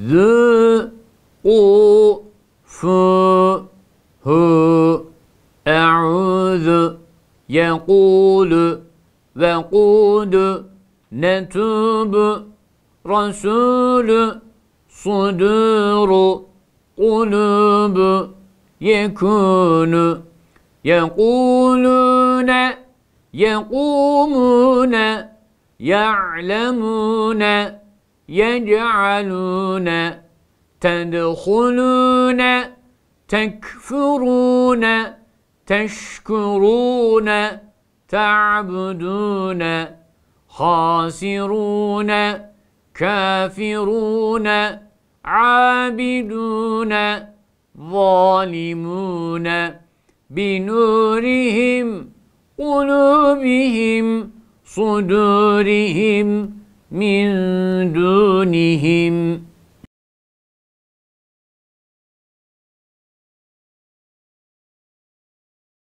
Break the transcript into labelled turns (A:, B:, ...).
A: Zü, u, fu,
B: hu, e'udhu, yekulu, vekudu, netubu, rasulü, suduru, kulubu, yekunu, yekulune, yekumune, ya'lemune, يجعلون تدخلون تكفرون تشكرون تعبدون خاسرون كافرون عابدون ظالمون بنورهم قلوبهم
A: صدورهم min dunihim